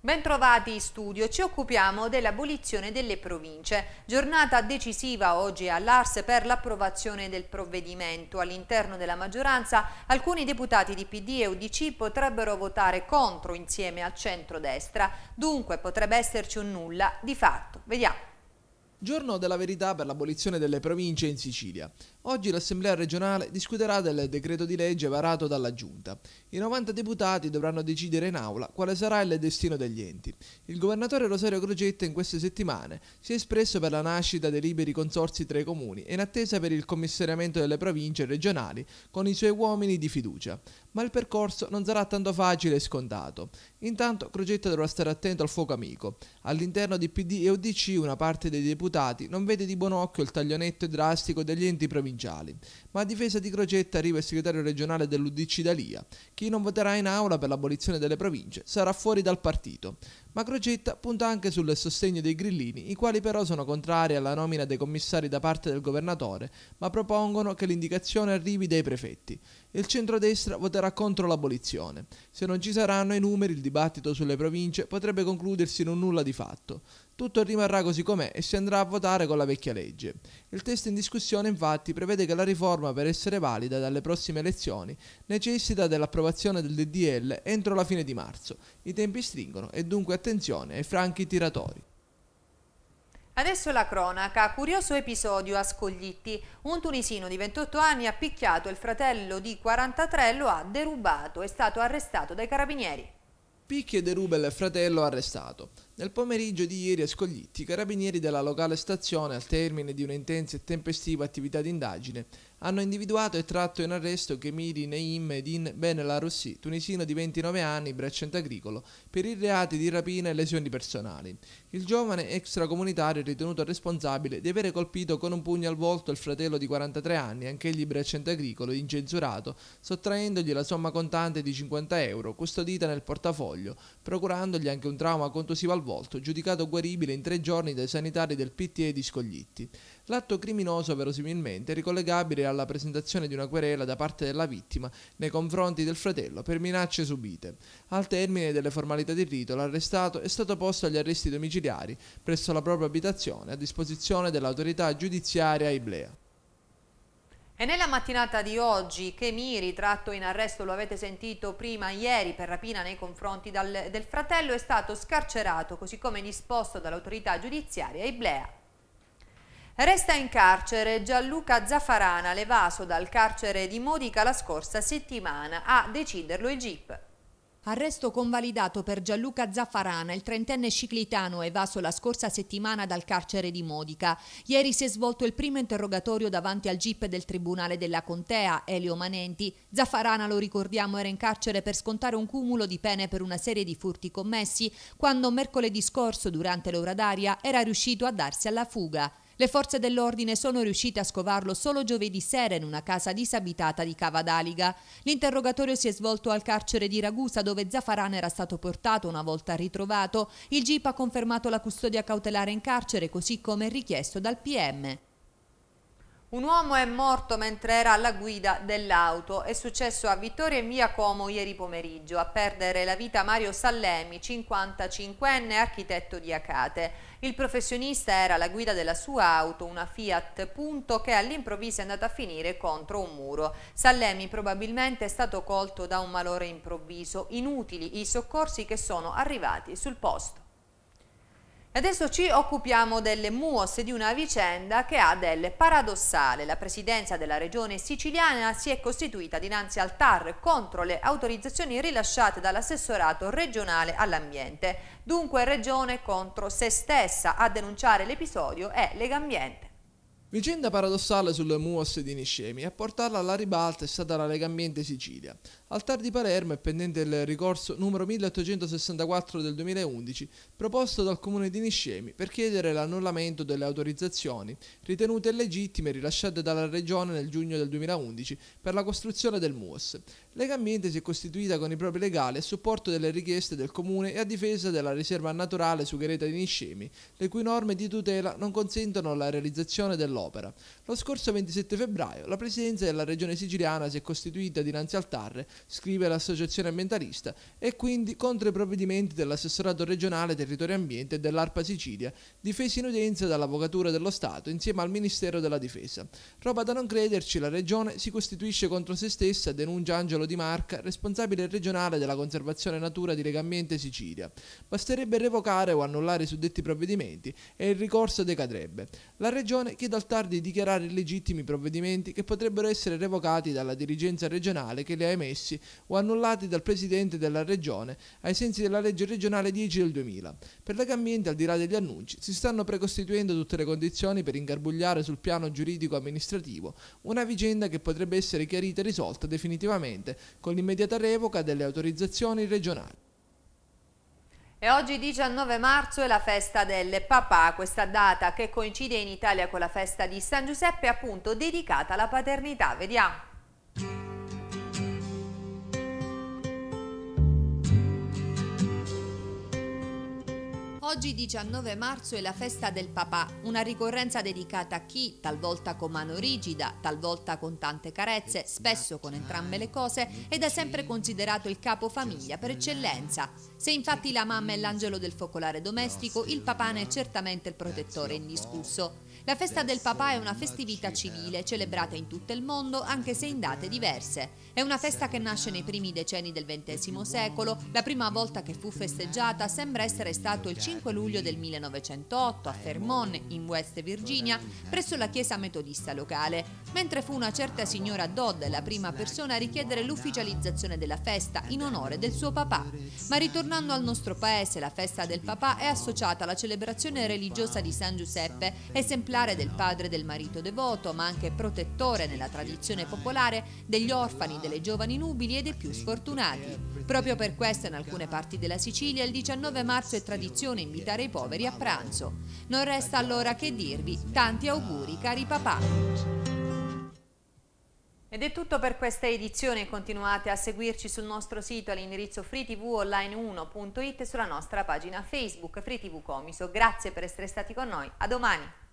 Bentrovati in studio, ci occupiamo dell'abolizione delle province. Giornata decisiva oggi all'Ars per l'approvazione del provvedimento. All'interno della maggioranza alcuni deputati di PD e UDC potrebbero votare contro insieme al centro-destra. dunque potrebbe esserci un nulla di fatto. Vediamo. Giorno della verità per l'abolizione delle province in Sicilia. Oggi l'Assemblea regionale discuterà del decreto di legge varato dalla Giunta. I 90 deputati dovranno decidere in aula quale sarà il destino degli enti. Il governatore Rosario Crocetta in queste settimane si è espresso per la nascita dei liberi consorsi tra i comuni e in attesa per il commissariamento delle province regionali con i suoi uomini di fiducia ma il percorso non sarà tanto facile e scontato. Intanto Crocetta dovrà stare attento al fuoco amico. All'interno di PD e UDC una parte dei deputati non vede di buon occhio il taglionetto drastico degli enti provinciali, ma a difesa di Crocetta arriva il segretario regionale dell'UDC Dalia. Chi non voterà in aula per l'abolizione delle province sarà fuori dal partito ma Crocetta punta anche sul sostegno dei grillini, i quali però sono contrari alla nomina dei commissari da parte del governatore, ma propongono che l'indicazione arrivi dai prefetti. Il centrodestra voterà contro l'abolizione. Se non ci saranno i numeri, il dibattito sulle province potrebbe concludersi in un nulla di fatto tutto rimarrà così com'è e si andrà a votare con la vecchia legge. Il testo in discussione infatti prevede che la riforma per essere valida dalle prossime elezioni necessita dell'approvazione del DDL entro la fine di marzo. I tempi stringono e dunque attenzione ai franchi tiratori. Adesso la cronaca, curioso episodio a Scoglitti. Un tunisino di 28 anni ha picchiato il fratello di 43, lo ha derubato, è stato arrestato dai carabinieri. Picchia e deruba il fratello arrestato. Nel pomeriggio di ieri a Scoglitti, i carabinieri della locale stazione, al termine di un'intensa e tempestiva attività d'indagine, hanno individuato e tratto in arresto Kemiri Neim Edin Ben tunisino di 29 anni, bracciante agricolo, per i reati di rapina e lesioni personali. Il giovane extracomunitario è ritenuto responsabile di avere colpito con un pugno al volto il fratello di 43 anni, anch'egli bracciante agricolo, incensurato, sottraendogli la somma contante di 50 euro, custodita nel portafoglio, procurandogli anche un trauma contusivo al avvolto, giudicato guaribile in tre giorni dai sanitari del PTE di Scoglitti. L'atto criminoso verosimilmente è ricollegabile alla presentazione di una querela da parte della vittima nei confronti del fratello per minacce subite. Al termine delle formalità di rito, l'arrestato è stato posto agli arresti domiciliari presso la propria abitazione a disposizione dell'autorità giudiziaria Iblea. E nella mattinata di oggi Chemiri, tratto in arresto, lo avete sentito prima ieri per rapina nei confronti dal, del fratello, è stato scarcerato, così come disposto dall'autorità giudiziaria Iblea. Resta in carcere Gianluca Zaffarana, levaso dal carcere di Modica la scorsa settimana, a deciderlo i GIP. Arresto convalidato per Gianluca Zaffarana, il trentenne ciclitano evaso la scorsa settimana dal carcere di Modica. Ieri si è svolto il primo interrogatorio davanti al GIP del Tribunale della Contea, Elio Manenti. Zaffarana, lo ricordiamo, era in carcere per scontare un cumulo di pene per una serie di furti commessi, quando mercoledì scorso, durante l'ora d'aria, era riuscito a darsi alla fuga. Le forze dell'ordine sono riuscite a scovarlo solo giovedì sera in una casa disabitata di Cava d'Aliga. L'interrogatorio si è svolto al carcere di Ragusa dove Zafaran era stato portato una volta ritrovato. Il GIP ha confermato la custodia cautelare in carcere così come richiesto dal PM. Un uomo è morto mentre era alla guida dell'auto. È successo a Vittoria in via Como ieri pomeriggio. A perdere la vita Mario Sallemi, 55enne architetto di Acate. Il professionista era alla guida della sua auto, una Fiat Punto, che all'improvviso è andata a finire contro un muro. Sallemi probabilmente è stato colto da un malore improvviso. Inutili i soccorsi che sono arrivati sul posto. Adesso ci occupiamo delle MUOS di una vicenda che ha del paradossale. La presidenza della regione siciliana si è costituita dinanzi al TAR contro le autorizzazioni rilasciate dall'assessorato regionale all'ambiente. Dunque regione contro se stessa a denunciare l'episodio è Legambiente. Vicenda paradossale sul MUOS di Niscemi, a portarla alla ribalta è stata la Lega Ambiente Sicilia. Al TAR di Palermo è pendente il ricorso numero 1864 del 2011 proposto dal comune di Niscemi per chiedere l'annullamento delle autorizzazioni ritenute illegittime rilasciate dalla regione nel giugno del 2011 per la costruzione del MUOS. Legambiente si è costituita con i propri legali a supporto delle richieste del comune e a difesa della riserva naturale su Sughereta di Niscemi, le cui norme di tutela non consentono la realizzazione dell'opera. Lo scorso 27 febbraio la presidenza della regione siciliana si è costituita dinanzi al Tarre, scrive l'associazione ambientalista, e quindi contro i provvedimenti dell'assessorato regionale territorio ambiente e dell'ARPA Sicilia, difesi in udienza dall'avvocatura dello Stato insieme al Ministero della Difesa. Roba da non crederci, la regione si costituisce contro se stessa, denuncia Angelo di Marca, responsabile regionale della conservazione natura di Legambiente Sicilia. Basterebbe revocare o annullare i suddetti provvedimenti e il ricorso decadrebbe. La Regione chiede al TAR di dichiarare illegittimi provvedimenti che potrebbero essere revocati dalla dirigenza regionale che li ha emessi o annullati dal Presidente della Regione ai sensi della legge regionale 10 del 2000. Per Legambiente, al di là degli annunci, si stanno precostituendo tutte le condizioni per ingarbugliare sul piano giuridico amministrativo una vicenda che potrebbe essere chiarita e risolta definitivamente con l'immediata revoca delle autorizzazioni regionali. E oggi 19 marzo è la festa del papà, questa data che coincide in Italia con la festa di San Giuseppe appunto dedicata alla paternità. Vediamo. Oggi 19 marzo è la festa del papà, una ricorrenza dedicata a chi, talvolta con mano rigida, talvolta con tante carezze, spesso con entrambe le cose, è da sempre considerato il capo famiglia per eccellenza. Se infatti la mamma è l'angelo del focolare domestico, il papà ne è certamente il protettore indiscusso. La festa del papà è una festività eh. civile celebrata in tutto il mondo anche se in date diverse. È una festa che nasce nei primi decenni del XX secolo, la prima volta che fu festeggiata sembra essere stato il 5 luglio del 1908 a Fermon, in West Virginia, presso la chiesa metodista locale, mentre fu una certa signora Dodd la prima persona a richiedere l'ufficializzazione della festa in onore del suo papà. Ma ritornando al nostro paese, la festa del papà è associata alla celebrazione religiosa di San Giuseppe, esemplare esemplare del padre del marito devoto, ma anche protettore nella tradizione popolare degli orfani, delle giovani nubili e dei più sfortunati. Proprio per questo in alcune parti della Sicilia il 19 marzo è tradizione invitare i poveri a pranzo. Non resta allora che dirvi tanti auguri cari papà. Ed è tutto per questa edizione, continuate a seguirci sul nostro sito all'indirizzo freetvonline1.it e sulla nostra pagina Facebook FreeTV Comiso. Grazie per essere stati con noi, a domani!